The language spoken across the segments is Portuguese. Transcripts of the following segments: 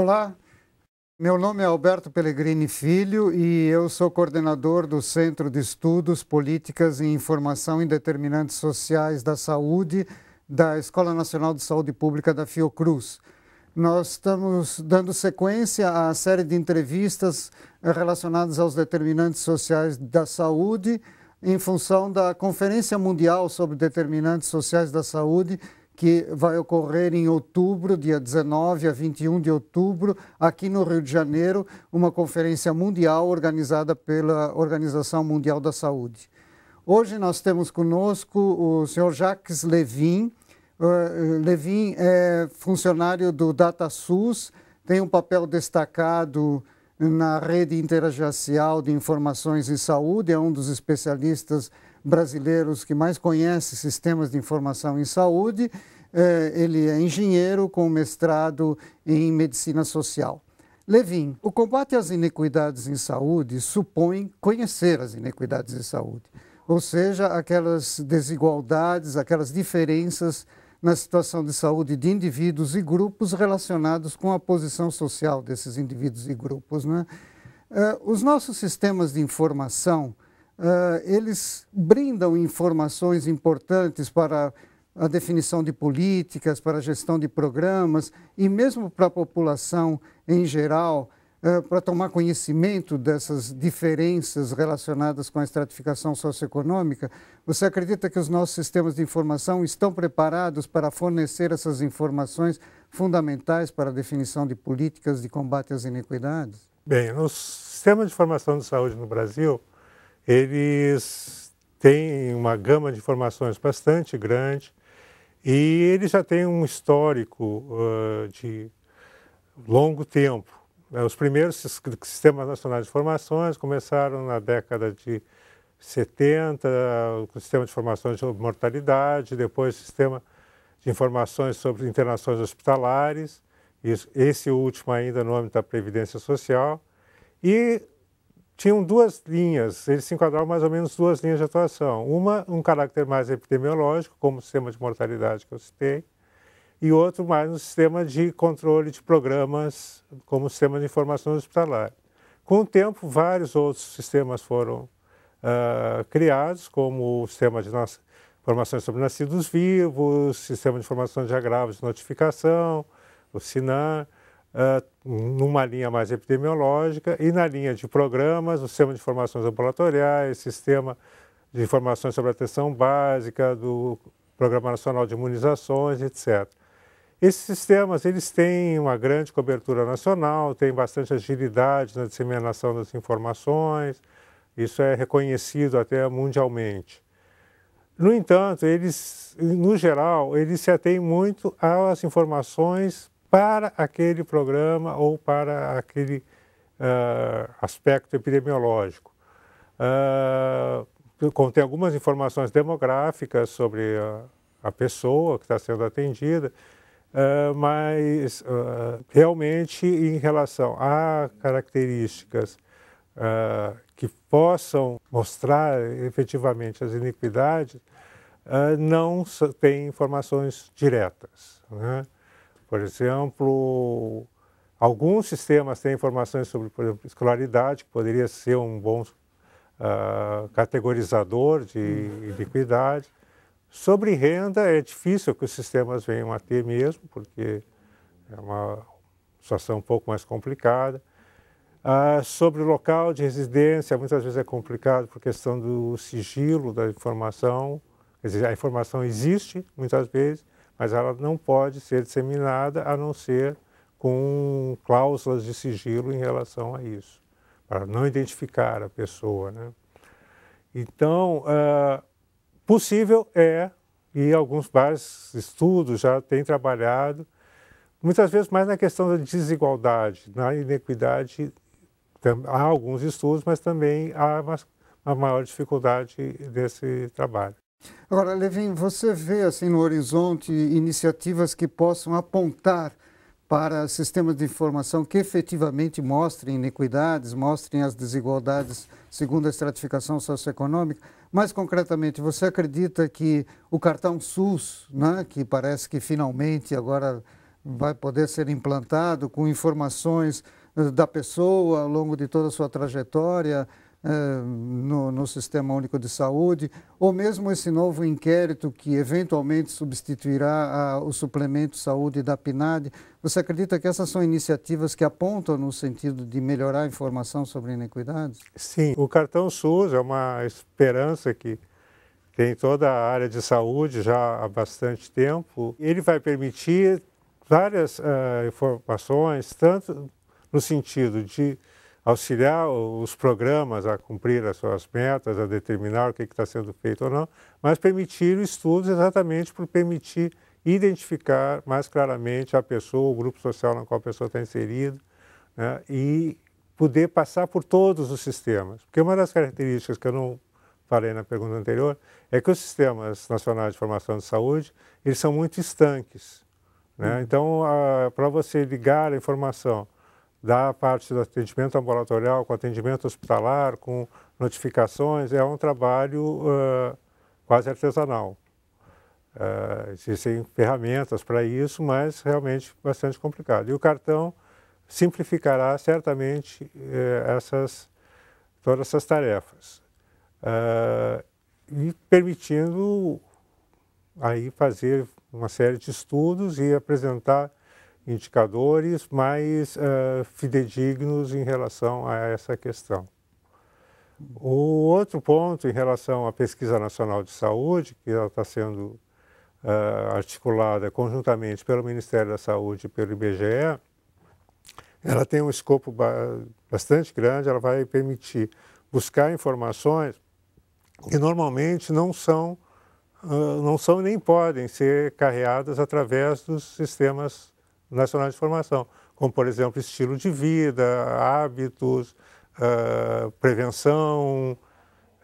Olá, meu nome é Alberto Pellegrini Filho e eu sou coordenador do Centro de Estudos, Políticas e Informação em Determinantes Sociais da Saúde da Escola Nacional de Saúde Pública da Fiocruz. Nós estamos dando sequência à série de entrevistas relacionadas aos determinantes sociais da saúde, em função da Conferência Mundial sobre Determinantes Sociais da Saúde, que vai ocorrer em outubro, dia 19 a 21 de outubro, aqui no Rio de Janeiro, uma conferência mundial organizada pela Organização Mundial da Saúde. Hoje nós temos conosco o senhor Jacques Levin. Eh, eh, Levin é funcionário do DataSUS, tem um papel destacado na rede interagencial de informações em saúde, é um dos especialistas brasileiros que mais conhece sistemas de informação em saúde eh, ele é engenheiro com mestrado em medicina social. Levin, o combate às iniquidades em saúde supõe conhecer as iniquidades em saúde, ou seja, aquelas desigualdades, aquelas diferenças na situação de saúde de indivíduos e grupos relacionados com a posição social desses indivíduos e grupos. Né? Eh, os nossos sistemas de informação, eh, eles brindam informações importantes para a definição de políticas, para a gestão de programas e mesmo para a população em geral, eh, para tomar conhecimento dessas diferenças relacionadas com a estratificação socioeconômica, você acredita que os nossos sistemas de informação estão preparados para fornecer essas informações fundamentais para a definição de políticas de combate às iniquidades? Bem, no sistema de informação de saúde no Brasil, eles têm uma gama de informações bastante grande e ele já tem um histórico uh, de longo tempo. Né? Os primeiros sistemas nacionais de formações começaram na década de 70, o sistema de informações de mortalidade, depois o sistema de informações sobre internações hospitalares, esse último ainda no âmbito da Previdência Social, e tinham duas linhas, eles se enquadravam mais ou menos duas linhas de atuação. Uma, um caráter mais epidemiológico, como o sistema de mortalidade que eu citei, e outro mais no sistema de controle de programas, como o sistema de informação hospitalar. Com o tempo, vários outros sistemas foram uh, criados, como o sistema de informações sobre nascidos vivos, sistema de informação de agravos de notificação, o SINAR, é, numa linha mais epidemiológica e na linha de programas, o sistema de informações ambulatoriais, sistema de informações sobre a atenção básica, do Programa Nacional de Imunizações, etc. Esses sistemas eles têm uma grande cobertura nacional, têm bastante agilidade na disseminação das informações, isso é reconhecido até mundialmente. No entanto, eles, no geral, eles se atêm muito às informações para aquele programa ou para aquele uh, aspecto epidemiológico. Uh, contém algumas informações demográficas sobre a, a pessoa que está sendo atendida, uh, mas realmente em relação a características que possam mostrar efetivamente as iniquidades, não tem informações diretas. Né? Por exemplo, alguns sistemas têm informações sobre, por exemplo, escolaridade, que poderia ser um bom uh, categorizador de iniquidade. Sobre renda, é difícil que os sistemas venham a ter mesmo, porque é uma situação um pouco mais complicada. Uh, sobre local de residência, muitas vezes é complicado por questão do sigilo da informação. Quer dizer, a informação existe, muitas vezes, mas ela não pode ser disseminada a não ser com cláusulas de sigilo em relação a isso, para não identificar a pessoa. Né? Então, uh, possível é, e alguns vários estudos já têm trabalhado, muitas vezes mais na questão da desigualdade, na inequidade. Há alguns estudos, mas também há uma, uma maior dificuldade desse trabalho. Agora, Levin, você vê assim no horizonte iniciativas que possam apontar para sistemas de informação que efetivamente mostrem iniquidades, mostrem as desigualdades segundo a estratificação socioeconômica. Mais concretamente, você acredita que o cartão SUS, né, que parece que finalmente agora vai poder ser implantado com informações eh, da pessoa ao longo de toda a sua trajetória, no, no, Sistema Único de Saúde, ou mesmo esse novo inquérito que eventualmente substituirá a, o suplemento saúde da PNAD. Você acredita que essas são iniciativas que apontam no sentido de melhorar a informação sobre iniquidades? Sim, o cartão SUS é uma esperança que tem toda a área de saúde já há bastante tempo. Ele vai permitir várias uh, informações, tanto no sentido de auxiliar os programas a cumprir as suas metas, a determinar o que está sendo feito ou não, mas permitir estudos exatamente por permitir identificar mais claramente a pessoa, o grupo social no qual a pessoa está inserida né, e poder passar por todos os sistemas. Porque uma das características que eu não falei na pergunta anterior é que os sistemas nacionais de formação de saúde eles são muito estanques. Né? Uhum. Então, para você ligar a informação da parte do atendimento ambulatorial, com atendimento hospitalar, com notificações, é um trabalho uh, quase artesanal. Uh, existem ferramentas para isso, mas realmente bastante complicado. E o cartão simplificará certamente uh, essas, todas essas tarefas, e permitindo aí fazer uma série de estudos e apresentar indicadores mais uh, fidedignos em relação a essa questão. O outro ponto em relação à Pesquisa Nacional de Saúde, que ela está sendo uh, articulada conjuntamente pelo Ministério da Saúde e pelo IBGE, ela tem um escopo ba bastante grande, ela vai permitir buscar informações que normalmente não são, uh, não são nem podem ser carreadas através dos sistemas nacional de formação, como, por exemplo, estilo de vida, hábitos, uh, prevenção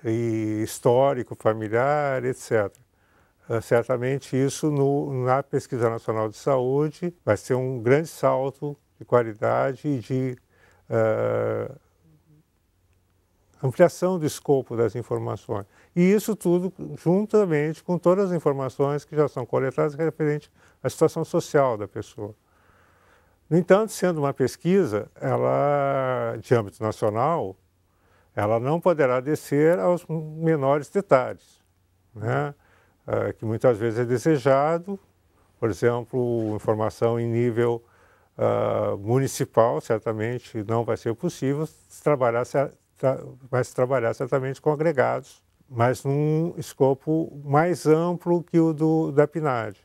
e histórico, familiar, etc. Uh, ah, certamente isso no, na Pesquisa Nacional de Saúde vai ser um grande salto de qualidade e de uh, ampliação do escopo das informações. E isso tudo juntamente com todas as informações que já são coletadas referente à situação social da pessoa. No entanto, sendo uma pesquisa, ela de âmbito nacional, ela não poderá descer aos menores detalhes, né? É, que muitas vezes é desejado, por exemplo, informação em nível uh, municipal, certamente não vai ser possível trabalhar, vai se trabalhar certamente com agregados, mas num escopo mais amplo que o do, da PNAD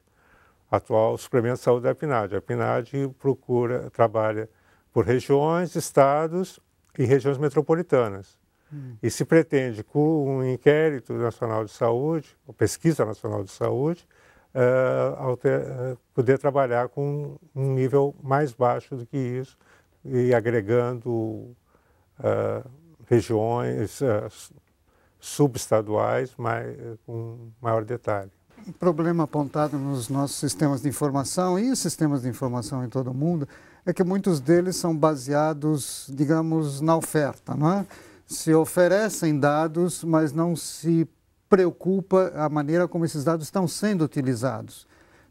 atual Suplemento de Saúde da PNAD. A PNAD procura, trabalha por regiões, estados e regiões metropolitanas. Hum. E se pretende, com um inquérito nacional de saúde, ou pesquisa nacional de saúde, uh, alter, uh, poder trabalhar com um nível mais baixo do que isso, e agregando uh, regiões subestaduais com maior detalhe um problema apontado nos nossos sistemas de informação e os sistemas de informação em todo o mundo é que muitos deles são baseados, digamos, na oferta, não é? Se oferecem dados, mas não se preocupa a maneira como esses dados estão sendo utilizados.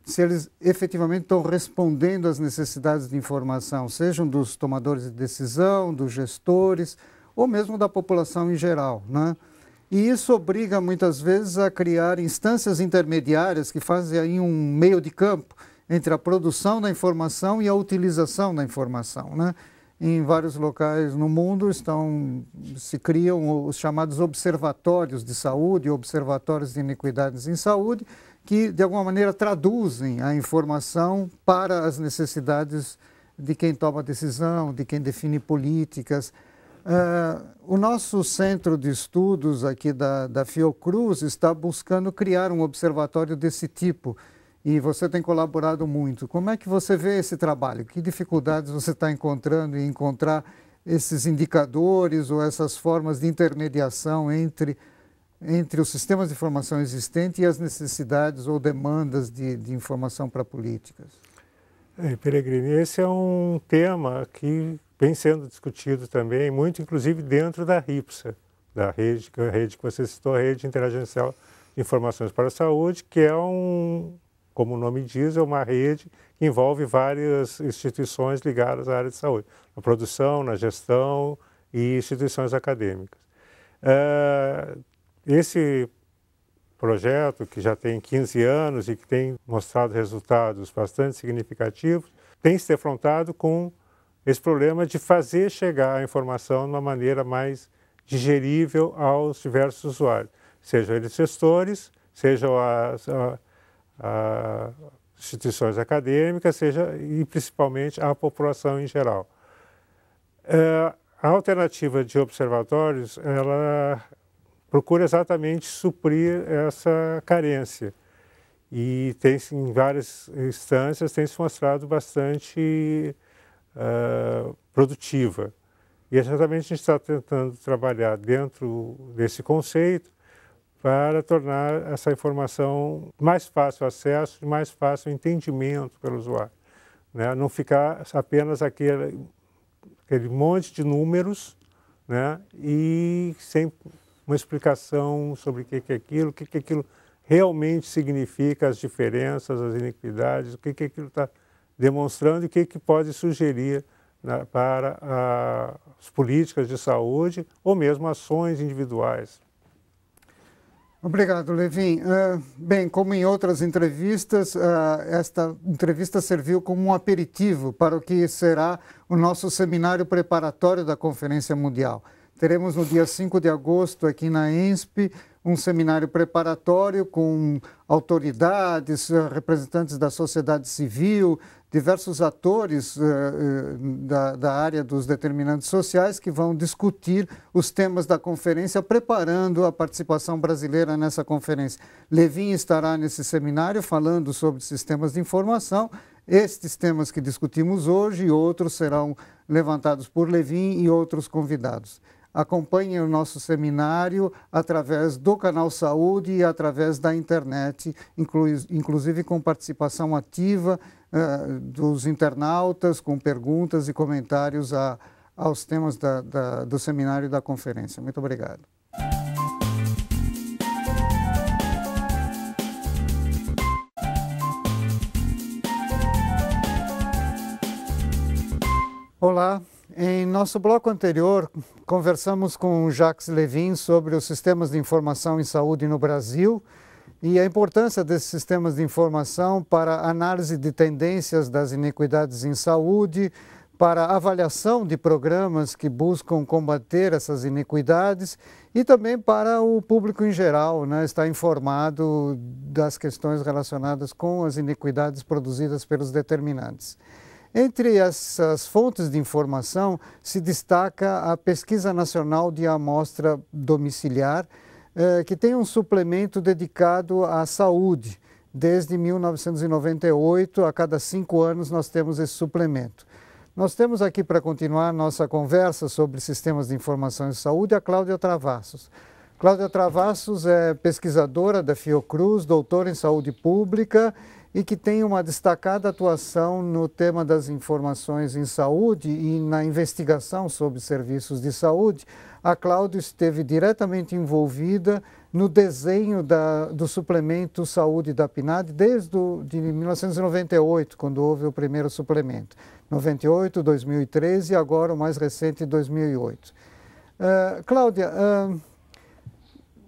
Se eles efetivamente estão respondendo às necessidades de informação, sejam dos tomadores de decisão, dos gestores, ou mesmo da população em geral, é? E isso obriga muitas vezes a criar instâncias intermediárias que fazem aí um meio de campo entre a produção da informação e a utilização da informação. Né? Em vários locais no mundo estão, se criam os chamados observatórios de saúde, observatórios de iniquidades em saúde, que de alguma maneira traduzem a informação para as necessidades de quem toma decisão, de quem define políticas. Uh, o nosso centro de estudos aqui da, da Fiocruz está buscando criar um observatório desse tipo e você tem colaborado muito. Como é que você vê esse trabalho? Que dificuldades você está encontrando em encontrar esses indicadores ou essas formas de intermediação entre, entre os sistemas de informação existentes e as necessidades ou demandas de, de informação para políticas? É, Peregrini, esse é um tema que vem sendo discutido também, muito inclusive dentro da RIPSA, da rede, é rede que você citou, a Rede Interagencial de Informações para a Saúde, que é um, como o nome diz, é uma rede que envolve várias instituições ligadas à área de saúde, na produção, na gestão e instituições acadêmicas. Eh, esse projeto, que já tem 15 anos e que tem mostrado resultados bastante significativos, tem se defrontado com esse problema de fazer chegar a informação de uma maneira mais digerível aos diversos usuários, sejam eles gestores, sejam as, a, a instituições acadêmicas, seja e principalmente a população em geral. É, a alternativa de observatórios, ela procura exatamente suprir essa carência e tem em várias instâncias tem se mostrado bastante uh, produtiva. E é exatamente a gente está tentando trabalhar dentro desse conceito para tornar essa informação mais fácil acesso e mais fácil entendimento pelo usuário. Né? Não ficar apenas aquele, aquele monte de números né? e sem uma explicação sobre o que é aquilo, o que, é aquilo realmente significa, as diferenças, as iniquidades, o que, é aquilo está demonstrando o que, que pode sugerir né, para ah, as políticas de saúde ou mesmo ações individuais. Obrigado, Levin. Uh, bem, como em outras entrevistas, uh, esta entrevista serviu como um aperitivo para o que será o nosso seminário preparatório da Conferência Mundial. Teremos no dia 5 de agosto, aqui na ENSP, um seminário preparatório com autoridades, representantes da sociedade civil, diversos atores uh, da, da, área dos determinantes sociais que vão discutir os temas da conferência, preparando a participação brasileira nessa conferência. Levin estará nesse seminário falando sobre sistemas de informação. Estes temas que discutimos hoje e outros serão levantados por Levin e outros convidados. Acompanhem o nosso seminário através do canal Saúde e através da internet, inclusive com participação ativa uh, dos internautas, com perguntas e comentários a, aos temas da, da, do seminário e da conferência. Muito obrigado. Olá, em nosso bloco anterior, conversamos com Jacques Levin sobre os sistemas de informação em saúde no Brasil e a importância desses sistemas de informação para análise de tendências das inequidades em saúde, para avaliação de programas que buscam combater essas inequidades e também para o público em geral né, estar informado das questões relacionadas com as inequidades produzidas pelos determinantes. Entre essas fontes de informação se destaca a Pesquisa Nacional de Amostra Domiciliar, eh, que tem um suplemento dedicado à saúde. Desde 1998, a cada cinco anos, nós temos esse suplemento. Nós temos aqui para continuar nossa conversa sobre sistemas de informação e saúde a Cláudia Travassos. Cláudia Travassos é pesquisadora da Fiocruz, doutora em saúde pública e que tem uma destacada atuação no tema das informações em saúde e na investigação sobre serviços de saúde. A Cláudia esteve diretamente envolvida no desenho da, do suplemento Saúde da PNAD desde o, de 1998, quando houve o primeiro suplemento. 98, 2013 e agora o mais recente, 2008. Uh, eh, Cláudia, uh,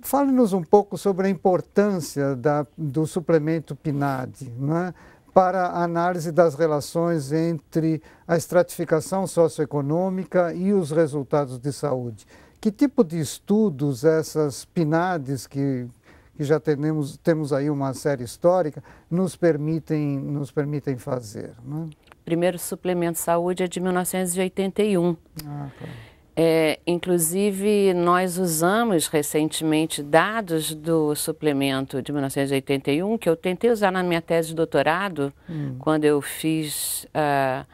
Fale-nos um pouco sobre a importância da, do suplemento PNAD né, para a análise das relações entre a estratificação socioeconômica e os resultados de saúde. Que tipo de estudos essas PNADs, que, que já temos aí uma série histórica, nos permitem, nos permitem fazer? Né? primeiro suplemento de saúde é de 1981. Ah, claro. Tá. É, inclusive, nós usamos recentemente dados do suplemento de 1981, que eu tentei usar na minha tese de doutorado, hum. quando eu fiz uh,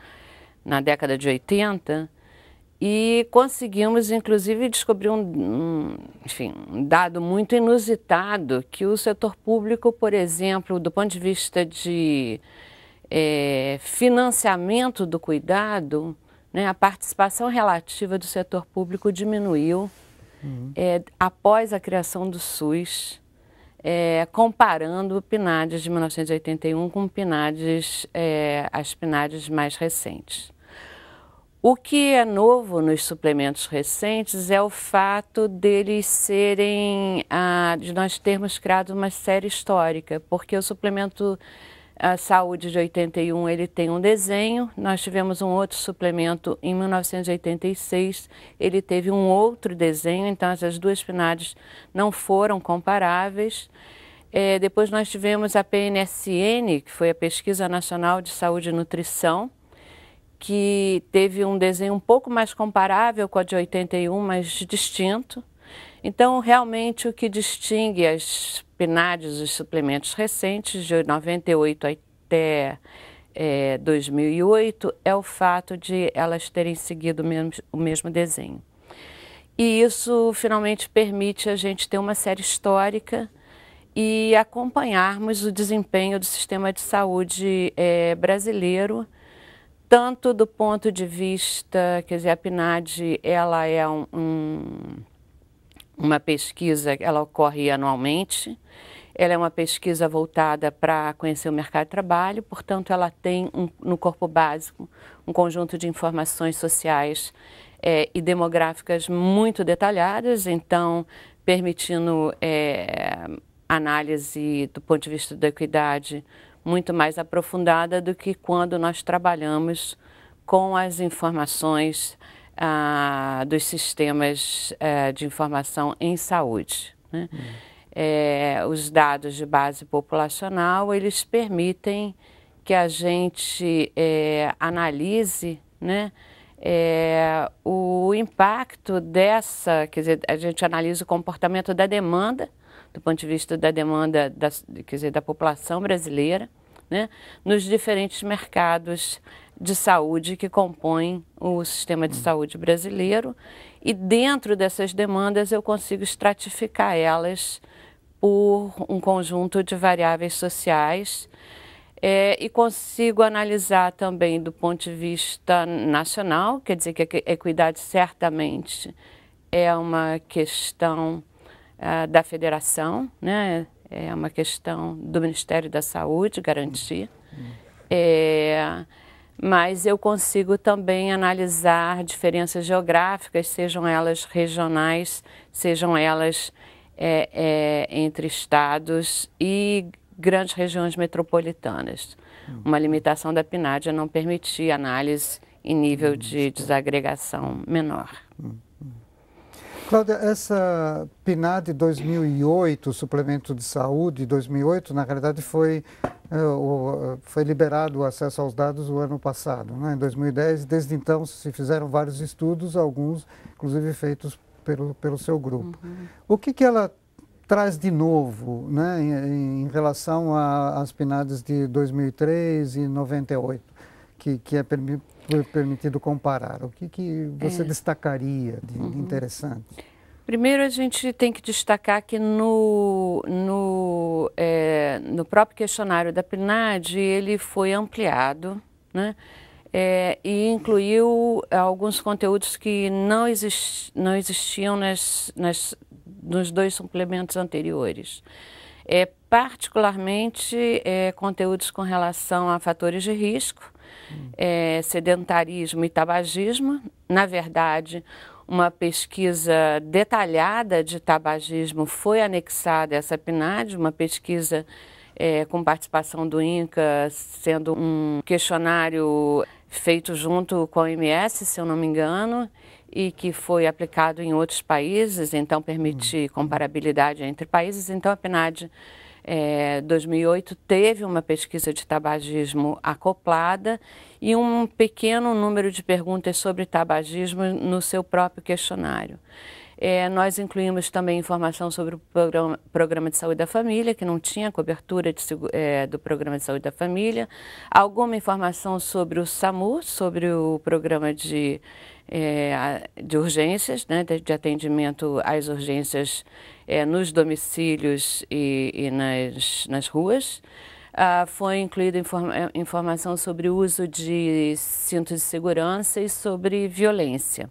na década de 80, e conseguimos, inclusive, descobrir um, um, enfim, um dado muito inusitado, que o setor público, por exemplo, do ponto de vista de é, financiamento do cuidado, né? A participação relativa do setor público diminuiu uhum. é, após a criação do SUS, é, comparando o PNADES de 1981 com PNADES, é, as PNADES mais recentes. O que é novo nos suplementos recentes é o fato deles serem, ah, de nós termos criado uma série histórica, porque o suplemento a saúde de 81 ele tem um desenho, nós tivemos um outro suplemento em 1986, ele teve um outro desenho, então essas duas PNADs não foram comparáveis. É, depois nós tivemos a PNSN, que foi a Pesquisa Nacional de Saúde e Nutrição, que teve um desenho um pouco mais comparável com a de 81, mas distinto. Então, realmente, o que distingue as PNADs, os suplementos recentes, de 98 até é, 2008, é o fato de elas terem seguido o mesmo, o mesmo desenho. E isso finalmente permite a gente ter uma série histórica e acompanharmos o desempenho do sistema de saúde é, brasileiro, tanto do ponto de vista, quer dizer, a PNAD, ela é um, um uma pesquisa, ela ocorre anualmente. Ela é uma pesquisa voltada para conhecer o mercado de trabalho, portanto, ela tem um, no corpo básico um conjunto de informações sociais é, e demográficas muito detalhadas, então, permitindo é, análise do ponto de vista da equidade muito mais aprofundada do que quando nós trabalhamos com as informações ah, dos sistemas ah, de informação em saúde. Né? Uhum. É, os dados de base populacional eles permitem que a gente é, analise, né? É, o impacto dessa, quer dizer, a gente analisa o comportamento da demanda, do ponto de vista da demanda da, quer dizer, da população brasileira, né, nos diferentes mercados de saúde que compõem o sistema de hum. saúde brasileiro. E dentro dessas demandas eu consigo estratificar elas por um conjunto de variáveis sociais é, e consigo analisar também do ponto de vista nacional, quer dizer que a equidade certamente é uma questão ah, da federação, né? é uma questão do Ministério da Saúde garantir. Hum. É, mas eu consigo também analisar diferenças geográficas, sejam elas regionais, sejam elas é, é, entre estados e grandes regiões metropolitanas. Uma limitação da PNAD é não permitir análise em nível hum, de é desagregação menor. Hum, hum. Cláudia, essa PNAD 2008, o suplemento de saúde 2008, na realidade foi é, foi liberado o acesso aos dados o ano passado, né, em 2010. Desde então se fizeram vários estudos, alguns inclusive feitos pelo, pelo seu grupo. Uhum. O que, que ela traz de novo né, em, em relação às PNADs de 2003 e 98, que, que é permi permitido comparar? O que, que você é. destacaria de, uhum. de interessante? Primeiro, a gente tem que destacar que no, no, é, no próprio questionário da PNAD ele foi ampliado né? É, e incluiu alguns conteúdos que não, exist, não existiam nas, nas, nos dois suplementos anteriores. É, particularmente é, conteúdos com relação a fatores de risco, hum. é, sedentarismo e tabagismo. Na verdade, uma pesquisa detalhada de tabagismo foi anexada a essa PNAD, uma pesquisa é, com participação do INCA, sendo um questionário feito junto com a OMS, se eu não me engano, e que foi aplicado em outros países, então permite hum. comparabilidade entre países. Então a PNAD é, 2008 teve uma pesquisa de tabagismo acoplada e um pequeno número de perguntas sobre tabagismo no seu próprio questionário. É, nós incluímos também informação sobre o programa, programa, de saúde da família, que não tinha cobertura de, é, do programa de saúde da família, alguma informação sobre o SAMU, sobre o programa de, é, de urgências, né, de, de atendimento às urgências é, nos domicílios e, e nas, nas ruas. Ah, foi incluída informa informação sobre o uso de cintos de segurança e sobre violência.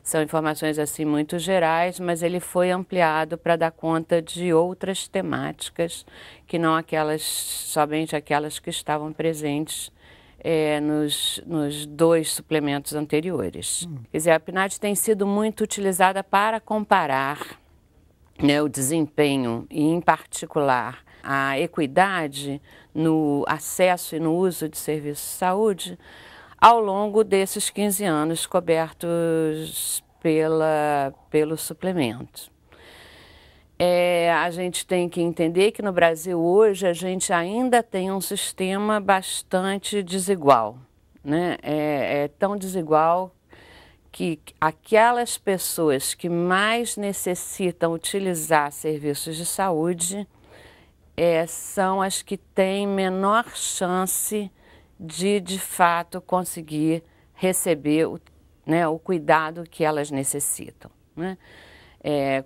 São informações assim muito gerais, mas ele foi ampliado para dar conta de outras temáticas que não aquelas somente aquelas que estavam presentes é, nos, nos, dois suplementos anteriores. Hum. Quer dizer, a PNAD tem sido muito utilizada para comparar né, o desempenho e, em particular, a equidade no acesso e no uso de serviços de saúde ao longo desses 15 anos cobertos pela, pelo suplemento. É, a gente tem que entender que no Brasil hoje a gente ainda tem um sistema bastante desigual. Né? É, é tão desigual que aquelas pessoas que mais necessitam utilizar serviços de saúde é, são as que têm menor chance de, de fato, conseguir receber o, né, o cuidado que elas necessitam. Né? É,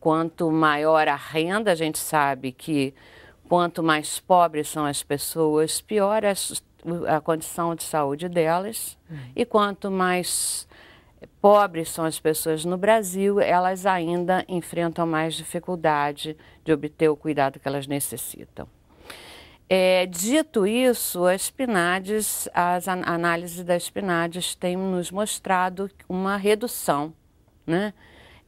quanto maior a renda, a gente sabe que quanto mais pobres são as pessoas, pior é a, a condição de saúde delas, uhum. e quanto mais pobres são as pessoas no Brasil, elas ainda enfrentam mais dificuldade de obter o cuidado que elas necessitam. É, dito isso, as PNADs, as an análises das PNADs têm nos mostrado uma redução né,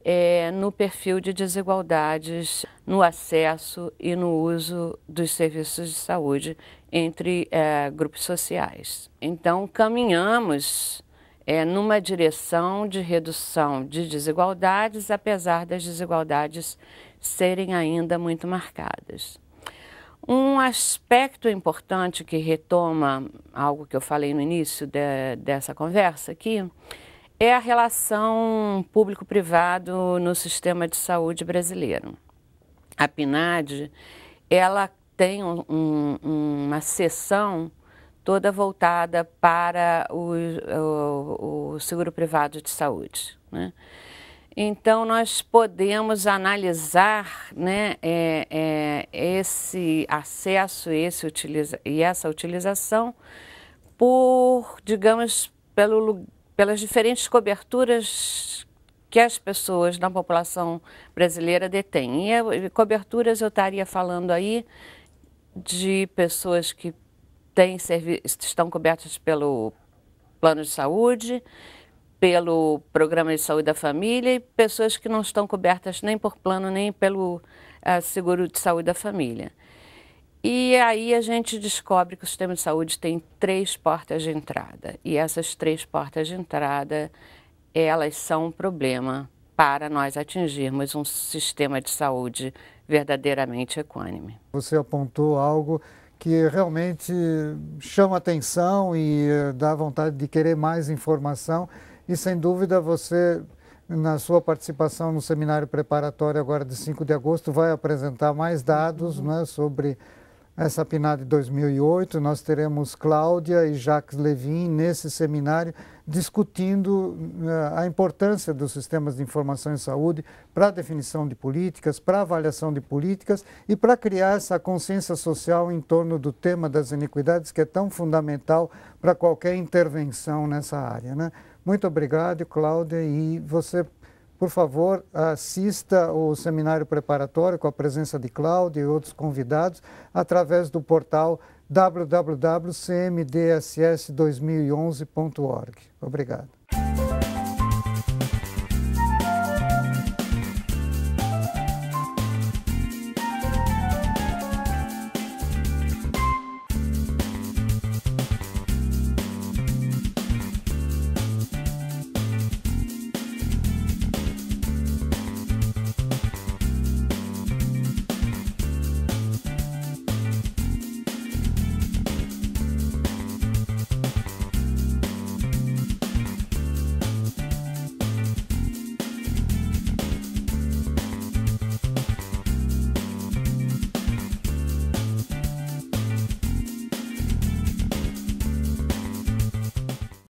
é, no perfil de desigualdades no acesso e no uso dos serviços de saúde entre é, grupos sociais. Então, caminhamos é, numa direção de redução de desigualdades, apesar das desigualdades serem ainda muito marcadas. Um aspecto importante que retoma algo que eu falei no início de, dessa conversa aqui é a relação público-privado no sistema de saúde brasileiro. A PNAD, ela tem um, um, uma seção toda voltada para o, o, o seguro privado de saúde. Né? Então, nós podemos analisar né, é, é, esse acesso esse utiliza, e essa utilização por, digamos, pelo, pelas diferentes coberturas que as pessoas na população brasileira detêm. E coberturas eu estaria falando aí de pessoas que têm estão cobertos pelo plano de saúde, pelo programa de saúde da família e pessoas que não estão cobertas nem por plano nem pelo uh, seguro de saúde da família. E aí a gente descobre que o sistema de saúde tem três portas de entrada e essas três portas de entrada elas são um problema para nós atingirmos um sistema de saúde verdadeiramente equânime. Você apontou algo que realmente chama atenção e eh, dá vontade de querer mais informação. E sem dúvida você, na sua participação no seminário preparatório agora de 5 de agosto, vai apresentar mais dados uhum. né, sobre essa PNAD de 2008, nós teremos Cláudia e Jacques Levin nesse seminário discutindo eh, a importância dos sistemas de informação em saúde para a definição de políticas, para a avaliação de políticas e para criar essa consciência social em torno do tema das iniquidades que é tão fundamental para qualquer intervenção nessa área. Né? Muito obrigado, Cláudia, e você por favor, assista o seminário preparatório com a presença de Cláudio e outros convidados através do portal www.cmdss2011.org. Obrigado.